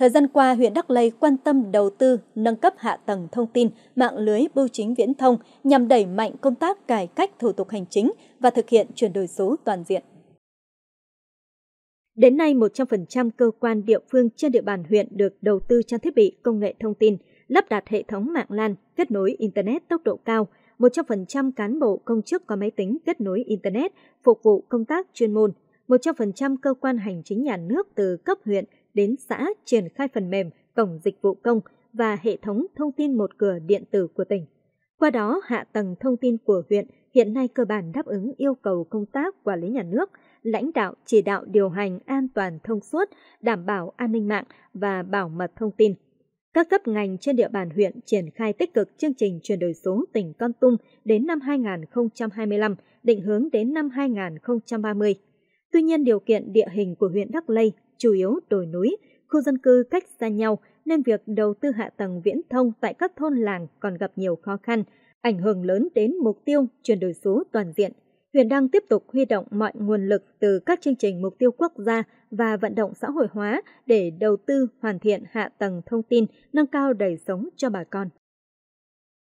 Thời gian qua, huyện Đắc Lây quan tâm đầu tư, nâng cấp hạ tầng thông tin, mạng lưới bưu chính viễn thông nhằm đẩy mạnh công tác cải cách thủ tục hành chính và thực hiện chuyển đổi số toàn diện. Đến nay, 100% cơ quan địa phương trên địa bàn huyện được đầu tư trang thiết bị công nghệ thông tin, lắp đặt hệ thống mạng LAN, kết nối Internet tốc độ cao, 100% cán bộ công chức có máy tính kết nối Internet, phục vụ công tác chuyên môn, 100% cơ quan hành chính nhà nước từ cấp huyện đến xã triển khai phần mềm Cổng Dịch vụ Công và hệ thống thông tin một cửa điện tử của tỉnh. Qua đó, hạ tầng thông tin của huyện hiện nay cơ bản đáp ứng yêu cầu công tác quản lý nhà nước, lãnh đạo chỉ đạo điều hành an toàn thông suốt, đảm bảo an ninh mạng và bảo mật thông tin. Các cấp ngành trên địa bàn huyện triển khai tích cực chương trình chuyển đổi số tỉnh Con Tum đến năm 2025, định hướng đến năm 2030. Tuy nhiên điều kiện địa hình của huyện Đắc Lây chủ yếu đồi núi, khu dân cư cách xa nhau nên việc đầu tư hạ tầng viễn thông tại các thôn làng còn gặp nhiều khó khăn, ảnh hưởng lớn đến mục tiêu chuyển đổi số toàn diện. Huyện đang tiếp tục huy động mọi nguồn lực từ các chương trình mục tiêu quốc gia và vận động xã hội hóa để đầu tư hoàn thiện hạ tầng thông tin, nâng cao đời sống cho bà con.